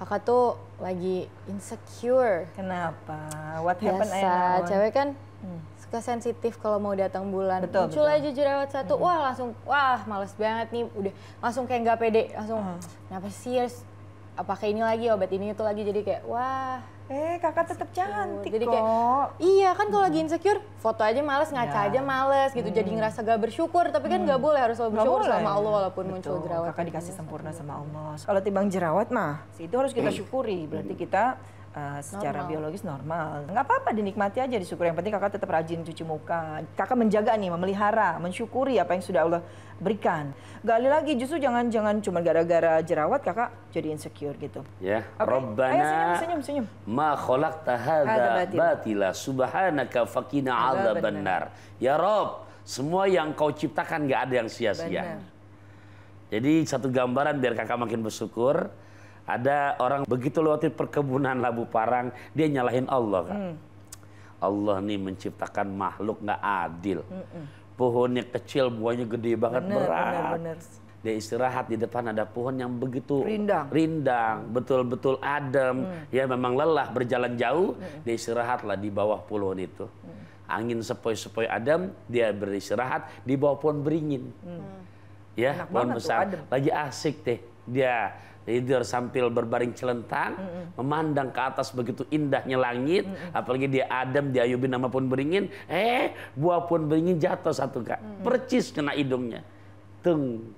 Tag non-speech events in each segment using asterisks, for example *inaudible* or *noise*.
kakak tuh lagi insecure. Kenapa? What happened? Biasa, cewek kan hmm. suka sensitif kalau mau datang bulan. Betul, Muncul betul. aja jerawat satu, hmm. wah langsung, wah males banget nih, udah langsung kayak nggak pede, langsung, hmm. kenapa sih harus pakai ini lagi, obat ini itu lagi, jadi kayak, wah Eh kakak tetap cantik Jadi kayak, kok. Iya kan kalau lagi insecure foto aja males, ngaca ya. aja males gitu. Hmm. Jadi ngerasa gak bersyukur tapi kan hmm. gak boleh harus selalu bersyukur boleh. sama Allah walaupun Betul. muncul jerawat. Kakak dikasih sempurna sama Allah. Kalau timbang jerawat mah itu harus kita *clears throat* syukuri. Berarti kita uh, secara normal. biologis normal. Nggak apa-apa dinikmati aja disyukuri. Yang penting kakak tetap rajin cuci muka. Kakak menjaga nih, memelihara, mensyukuri apa yang sudah Allah berikan. Gali lagi justru jangan jangan cuma gara-gara jerawat kakak jadi insecure gitu. Ya, okay. Rabbana Ayo, senyum, senyum, senyum. ma kholak hadza batila subhanaka faqina benar. Ya Rob, semua yang kau ciptakan nggak ada yang sia-sia. Jadi satu gambaran biar kakak makin bersyukur ada orang begitu lewatin perkebunan labu parang, dia nyalahin Allah kan. Hmm. Allah nih menciptakan makhluk nggak adil. Mm -mm. Pohonnya kecil, buahnya gede banget bener, berat. Bener, bener. Dia istirahat di depan ada pohon yang begitu rindang, rindang betul-betul adem. Mm. Ya memang lelah berjalan jauh, -mm. dia istirahatlah di bawah pohon itu. Mm. Angin sepoi-sepoi adem, dia beristirahat di bawah pohon beringin. Mm. Ya, Enak pohon besar. Tuh, Lagi asik deh dia tidur sambil berbaring celentang, mm -hmm. memandang ke atas begitu indahnya langit, mm -hmm. apalagi dia adem, dia Ayubin nama pun beringin, eh buah pun beringin jatuh satu kak, mm -hmm. percis kena hidungnya. Tung.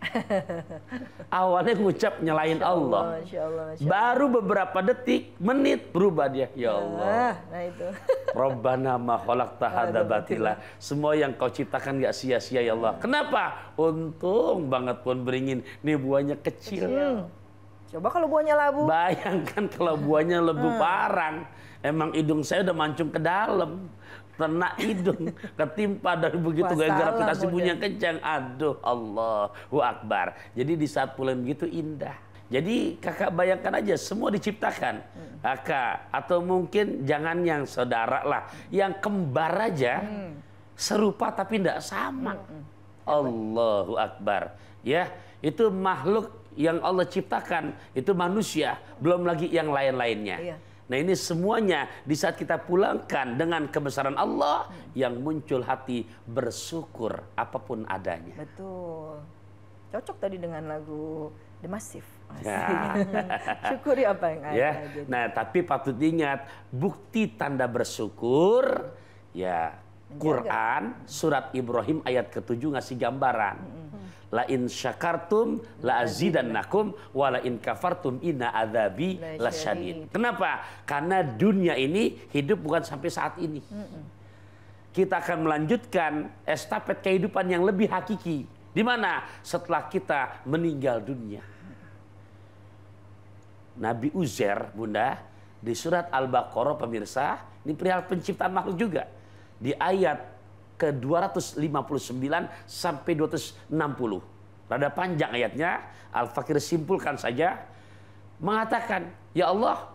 *laughs* Awalnya ngucap nyalain Allah, Allah. Allah, Allah. Baru beberapa detik, menit berubah dia. Ya nah, Allah. Nah, nah itu. *laughs* Robbana ma khalaqta hadza batila. Semua yang kau ciptakan gak sia-sia ya Allah. Kenapa? Untung banget pun beringin. Nih buahnya kecil. kecil. Coba kalau buahnya labu. Bayangkan kalau buahnya lebu hmm. parang. Emang hidung saya udah mancung ke dalam. Ternak hidung ketimpa dari begitu gaya gravitasi punya kencang. Aduh Allah, Akbar. Jadi di saat pulen begitu indah. Jadi kakak bayangkan aja semua diciptakan. Hmm. Kakak atau mungkin jangan yang saudara lah, yang kembar aja hmm. serupa tapi tidak sama. Hmm, hmm. Allahu Akbar. Ya, itu makhluk yang Allah ciptakan itu manusia, belum lagi yang lain-lainnya. Iya. Nah ini semuanya di saat kita pulangkan dengan kebesaran Allah hmm. yang muncul hati bersyukur apapun adanya. Betul cocok tadi dengan lagu The Massive. Ya. *laughs* Syukuri apa yang ada. Ya. Nah, tapi patut diingat bukti tanda bersyukur ya Menjaga. Quran surat Ibrahim ayat ke-7 ngasih gambaran. -hmm. La in syakartum la azidannakum wa la in kafartum inna adzabi lasyadid. Kenapa? Karena dunia ini hidup bukan sampai saat ini. Kita akan melanjutkan estafet kehidupan yang lebih hakiki di mana? Setelah kita meninggal dunia. Nabi Uzair, Bunda, di surat Al-Baqarah pemirsa, ini perihal penciptaan makhluk juga. Di ayat ke-259 sampai 260. Rada panjang ayatnya, Al-Fakir simpulkan saja, mengatakan, Ya Allah,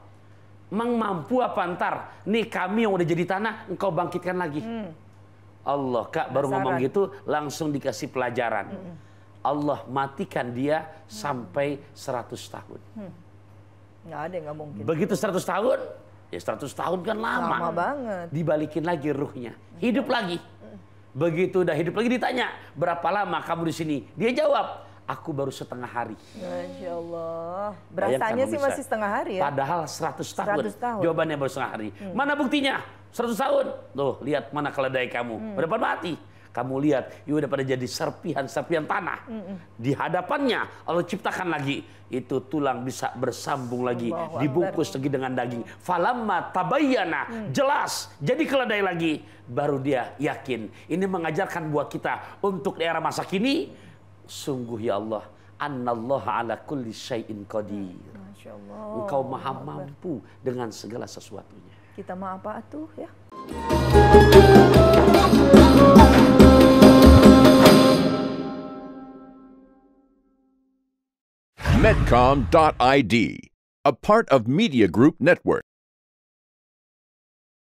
mang mampu apa antar, nih kami yang udah jadi tanah, engkau bangkitkan lagi. Hmm Allah Kak baru ngomong gitu langsung dikasih pelajaran. Mm Allah matikan dia mm. sampai 100 tahun. Hmm. Nggak ada nggak mungkin. Begitu 100 tahun, ya 100 tahun kan lama. Lama banget. Dibalikin lagi ruhnya, hidup lagi. Begitu udah hidup lagi ditanya, berapa lama kamu di sini? Dia jawab, aku baru setengah hari. Masya Allah. Berasanya sih masih setengah hari ya? Padahal 100 tahun. 100 tahun. Jawabannya baru setengah hari. Hmm. Mana buktinya? 100 tahun. Tuh, lihat mana keledai kamu. Hmm. mati. Kamu lihat, ya udah pada jadi serpihan-serpihan tanah. Hmm, hmm. Di hadapannya Allah ciptakan lagi. Itu tulang bisa bersambung lagi. dibungkus lagi dengan daging. Falamma tabayyana. Hmm. Jelas. Jadi keledai lagi. Baru dia yakin. Ini mengajarkan buat kita untuk di era masa kini sungguh ya Allah annallaha ala kulli syai'in qadir. Engkau maha mampu dengan segala sesuatunya. Kita maha apa tuh ya? Medcom.id, a part of Media Group Network.